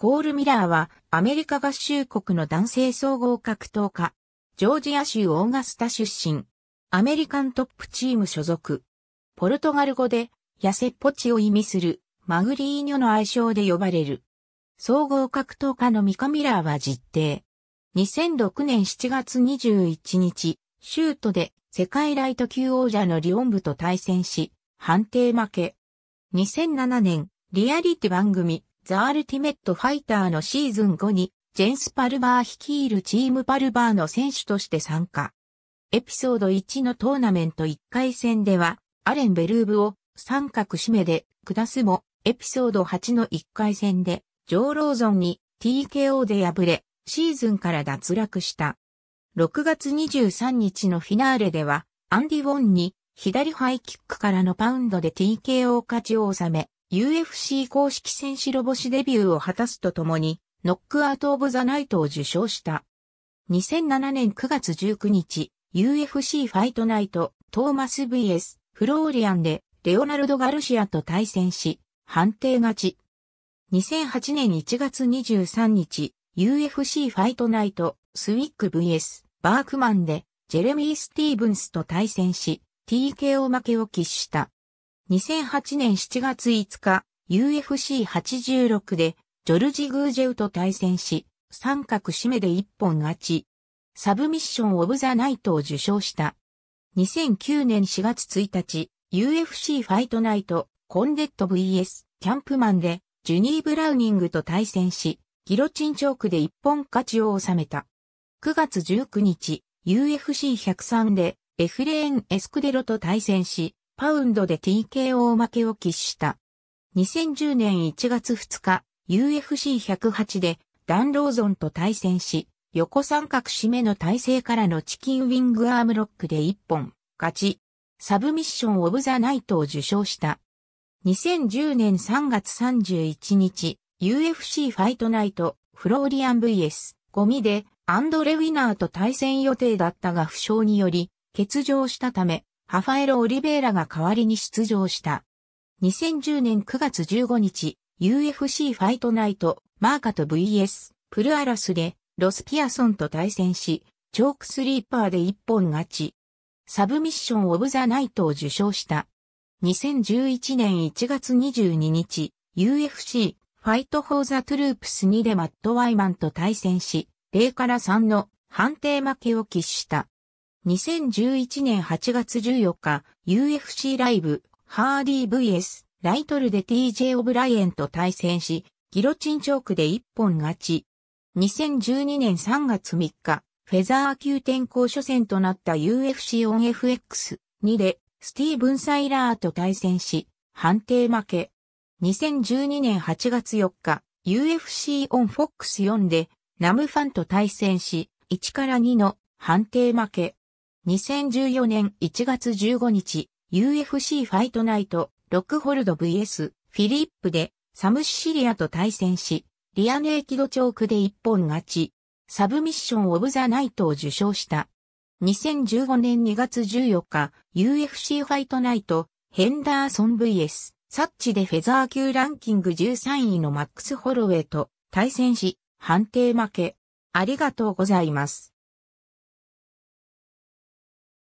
コール・ミラーは、アメリカ合衆国の男性総合格闘家。ジョージア州オーガスタ出身。アメリカントップチーム所属。ポルトガル語で、痩せっぽちを意味する、マグリーニョの愛称で呼ばれる。総合格闘家のミカ・ミラーは実定。2006年7月21日、シュートで世界ライト級王者のリオン部と対戦し、判定負け。2007年、リアリティ番組、ザ・アルティメット・ファイターのシーズン後に、ジェンス・パルバー率いるチームパルバーの選手として参加。エピソード1のトーナメント1回戦では、アレン・ベルーブを三角締めで下すも、エピソード8の1回戦で、ジョー・ローゾンに TKO で敗れ、シーズンから脱落した。6月23日のフィナーレでは、アンディ・ウォンに左ハイキックからのパウンドで TKO 勝ちを収め、UFC 公式戦白星デビューを果たすとともに、ノックアウト・オブ・ザ・ナイトを受賞した。2007年9月19日、UFC ファイトナイト、トーマス VS、フローリアンで、レオナルド・ガルシアと対戦し、判定勝ち。2008年1月23日、UFC ファイトナイト、スウィック VS、バークマンで、ジェレミー・スティーブンスと対戦し、TKO 負けを喫した。2008年7月5日、UFC86 で、ジョルジ・グージェウと対戦し、三角締めで一本勝ち。サブミッション・オブ・ザ・ナイトを受賞した。2009年4月1日、UFC ファイトナイト、コンデット VS、キャンプマンで、ジュニー・ブラウニングと対戦し、ギロチンチョークで一本勝ちを収めた。9月19日、UFC103 で、エフレーン・エスクデロと対戦し、パウンドで TKO 負けを喫した。2010年1月2日、UFC108 でダンローゾンと対戦し、横三角締めの体勢からのチキンウィングアームロックで1本、勝ち、サブミッションオブザナイトを受賞した。2010年3月31日、UFC ファイトナイト、フローリアン VS、ゴミで、アンドレ・ウィナーと対戦予定だったが負傷により、欠場したため、ハファエロ・オリベーラが代わりに出場した。2010年9月15日、UFC ファイトナイト、マーカと VS、プルアラスで、ロスピアソンと対戦し、チョークスリーパーで一本勝ち。サブミッション・オブ・ザ・ナイトを受賞した。2011年1月22日、UFC ファイト・フォー・ザ・トゥループス2でマット・ワイマンと対戦し、0から3の判定負けを喫した。2011年8月14日、UFC ライブ、ハーディー VS、ライトルで TJ オブライエンと対戦し、ギロチンチョークで一本勝ち。2012年3月3日、フェザー級転向初戦となった UFC オン FX2 で、スティーブン・サイラーと対戦し、判定負け。2012年8月4日、UFC オン FOX4 で、ナムファンと対戦し、1から2の判定負け。2014年1月15日、UFC ファイトナイト、ロックホルド VS、フィリップで、サムシシリアと対戦し、リアネーキドチョークで一本勝ち、サブミッションオブザナイトを受賞した。2015年2月14日、UFC ファイトナイト、ヘンダーソン VS、サッチでフェザー級ランキング13位のマックス・ホロウェイと対戦し、判定負け。ありがとうございます。